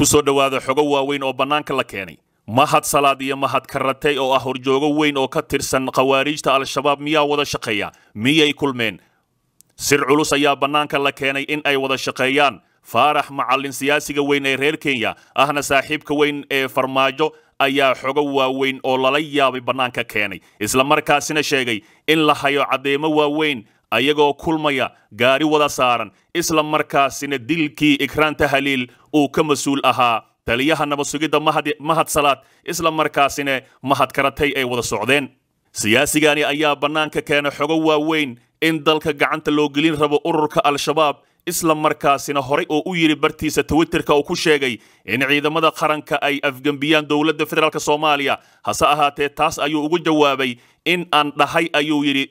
ku soo dhowaada xogo waaweyn oo bannaanka la keenay mahad salaad iyo mahad karatay oo ah horjoogo weyn oo ka tirsan khawaariijta al-shabaab miyaa wada shaqeeya miyay kulmeen sir culus ayaa bannaanka la keenay in ay wada shaqeeyaan faarax macallin siyaasiga weyn ee reer kenya ahna saaxiibka weyn ee farmaajo ayaa xogo waaweyn oo lala yaabay bannaanka keenay isla markaasina sheegay in la hayo caddeemo waaweyn ayagoo kulmaya gaari wada saaran isla markaasina dilkii ikraanta haliil uu ka mas-uul ahaa taliyaha nabadsugidda mahad salaad isla markaasina mahad karatay ay wada socdeen siyaasigani ayaa bannaanka keena xogo waaweyn in dalka gacanta loo gelin rabo ururka al-shabaab isla markaasina horay oo u yidhi bartiisa twitterka uu ku sheegay in ciidamada qaranka ay afgembiyaan dowladda federaalk soomaaliya hase ahaatee taas ayuu ugu jawaabay in aan dhahay ayuu yidhi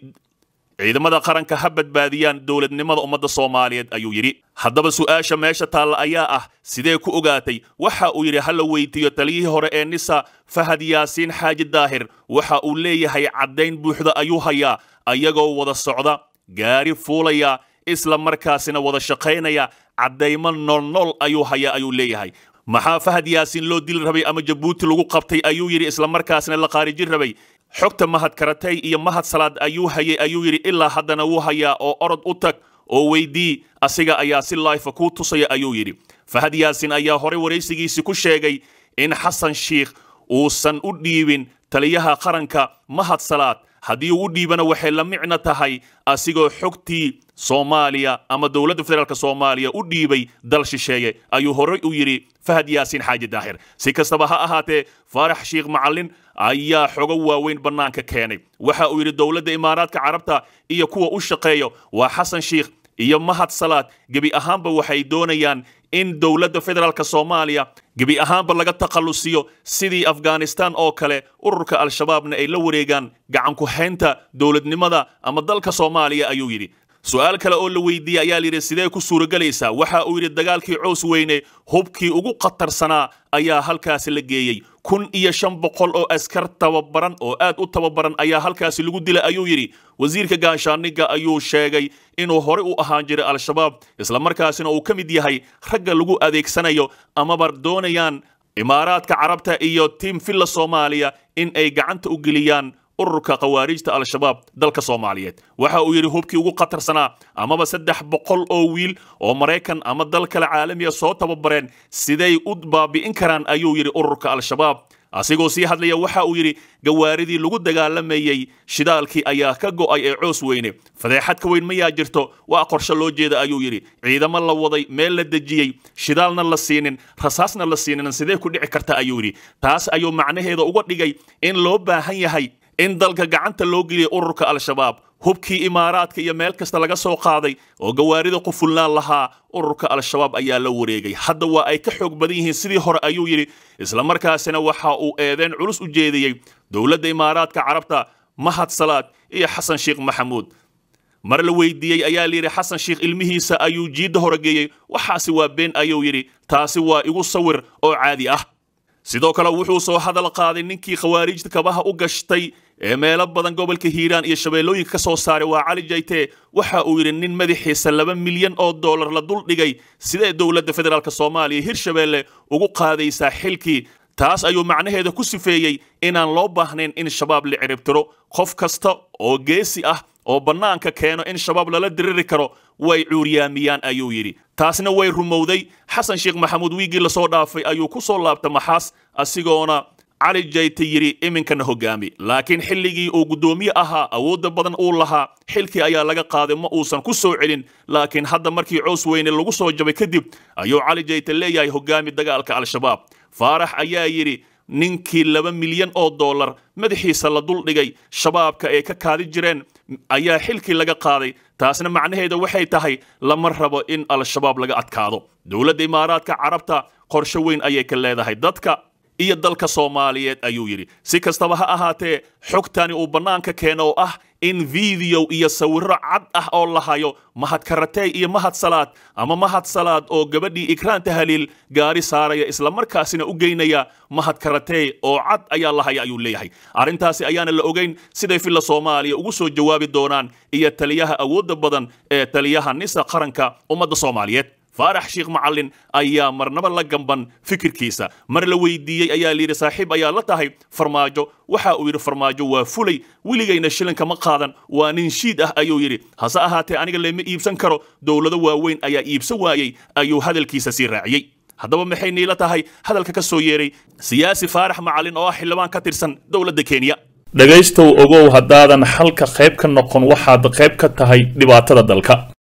ciidamada qaranka ha badbaadiyaan dowladnimada ummadda soomaaliyeed ayuu yidhi haddaba su'aasha meesha taalla ayaa ah sidee ku ogaatay waxa uu yidhi ha la weydiiyo taliyihii hore ee nisa fahad yaasiin xaaji daahir waxa uu leeyahay caddayn buuxda ayuu hayaa ayagoo wada socda gaari fuulaya isla markaasina wada shaqaynaya caddaymo nolnool ayuu hayaa ayuu leeyahay maxaa fahad yaasiin loo dili rabay ama jabuuti lagu qabtay ayuu yidhi isla markaasina la khaariji rabay xogta mahad karatay iyo mahad salaad ayuu hayay ayuu yidhi ilaa haddana wuu hayaa oo orod u tag oo weydii asiga ayaa si laifa kuu tusaya ayuu yidhi fahad yaasin ayaa horey waraysigiisii ku sheegay in xasan shiikh uusan u dhiibin taliyaha qaranka mahad salaad haddii ugu dhiibana waxay la micno tahay asigoo xogtii soomaaliya ama dowladda federaalk soomaaliya u dhiibay dal shisheeye ayuu horey u yidhi fahad yaasiin xaaji daahir si kastaba ha ahaatee faarax sheikh macalin ayaa xogo waaweyn bannaanka keenay waxa uu yidhi dowladda imaaraadka carabta iyo kuwa u shaqeeyo waa xasan sheikh iyo mahad salaad gebi ahaanba waxay doonayaan in dowladda federaalk soomaaliya gebi ahaanba laga takhallusiyo sidii afghanistan oo kale ururka al-shabaabna ay la wareegaan gacanku haynta dowladnimada ama dalka soomaaliya ayuu yidhi su-aal kale oo la weydiiyey ayaa layidhi sidee ku suurogelaysaa waxa uu yidhi dagaalkii coos weyne hubkii ugu khatarsanaa ayaa halkaasi la geeyey kun iyo shan boqol oo askar tababaran oo aad u tababaran ayaa halkaasi lagu dilay ayuu yidhi wasiirka gaashaaniga ayuu sheegay inuu horey u ahaan jiray al-shabaab islamarkaasina uu ka mid yahay ragga lagu adeegsanayo amaba doonayaan imaaraadka carabta iyo tiim filla soomaaliya in ay gacanta u geliyaan ururka khawaarijta al-shabaab dalka soomaaliyeed waxa uu yidhi hubkii ugu khatarsanaa amaba saddex boqol oo wiil oo maraykan ama dal kale caalamiya soo tababareen siday u baabi'in karaan ayuu yidhi ururka al-shabaab asigoo sii hadlaya waxa uu yidhi gawaaridii lagu dagaalamayey shidaalkii ayaa ka go'ay ee coos weyne fadeexad ka weyn mayaa jirto waa qorshe loo jeeda ayuu yidhi ciidamo la waday meel la dejiyey shidaalna la siinin rasaasna la siinin sidee ku dhici karta ayuu yidhi taas ayuu macnaheeda uga dhigay in loo baahan yahay in dalka gacanta loo geliyay ururka al-shabaab hubkii imaaraadka iyo meel kasta laga soo qaaday oo gawaarida qufulnaan lahaa ururka al-shabaab ayaa la wareegay hadda waa ay ka xoog badan yihiin sidii hore ayuu yidhi isla markaasina waxa uu eedeyn culus u jeediyey dowladda imaaraadka carabta mahad salaad iyo xasan sheekh maxamuud mar la weydiiyey ayaa layidhi xasan sheekh ilmihiisa ayuu jiidda horegeeyey waxaasi waa been ayuu yidhi taasi waa igu sawir oo caadi ah sidoo kale wuxuu soo hadal qaaday ninkii khawaarijda kabaha u gashtay ee meelo badan gobolka hiiraan iyo shabeellooyinka ka soo saaray waa cali jayte waxa uu yidhi nin madaxiisa laba milyan oo dollar la duldhigay sidee dowladda federaalk soomaaliya shabeelle ugu qaadaysaa xilkii taas ayuu macnaheeda ku sifeeyey inaan loo baahnayn in shabaab la ciribtiro qof kasta oo geesi ah oo bannaanka keeno in shabaab lala diriri karo way cuuryaamiyaan ayuu yidhi taasna way rumowday xasan sheekh maxamuud wiigii lasoo dhaafay ayuu ku soo laabta maxaas asigoona cali jaytayiri iminkana hogaami laakiin xilligii uu guddoomiye ahaa awoodda badan uu lahaa xilkii ayaa laga qaaday ma uusan ku soo celin laakiin hadda markii coos weyne lagu soo jabay kadib ayuu cali jayte leeyahay hogaami dagaalka al-shabaab faarax ayaa yidhi ninkii laba milyan oo dollar madaxiisa la duldhigay shabaabka ay ka kaadi jireen ayaa xilkii laga qaaday taasna macnaheeda waxay tahay lama rabo in al-shabaab laga adkaado dowladda imaaraadka carabta qorshe weyn ayay ka leedahay dadka iyo dalka soomaaliyeed ayuu yidhi si kastaba ha ahaatee xogtani uu bannaanka keeno oo ah in videow iyo sawiro cad ah oo la hayo mahad iyo mahad salaad ama mahad salaad oo gabadhii ikraanta haliil gaari saaraya islamarkaasina u geynaya mahad oo cad ayaa la haya ayuu leeyahay arrintaasi ayaana la ogeyn siday filla soomaaliya ugu soo jawaabi doonaan iyo taliyaha awoodda badan ee taliyaha nisa qaranka ummadda soomaaliyeed faarax sheikh macalin ayaa marnaba la gamban fikirkiisa mar la weydiiyey ayaa layidhi saaxiib ayaa la tahay farmaajo waxa uu yidhi farmaajo waa fulay weligayna shilinka ma qaadan waa nin shiid ah ayuu yidhi hase ahaatee aniga lama iibsan karo dowlado waaweyn ayaa iibsan waayey ayuu hadalkiisa sii raaciyey haddaba maxay niila tahay hadalka ka soo yeeray siyaasi faarax macalin oo ah xildhibaan ka tirsan dowladda kenya dhegaystow ogow haddaadan xalka qayb ka noqon waxaad qayb ka tahay dhibaatada dalka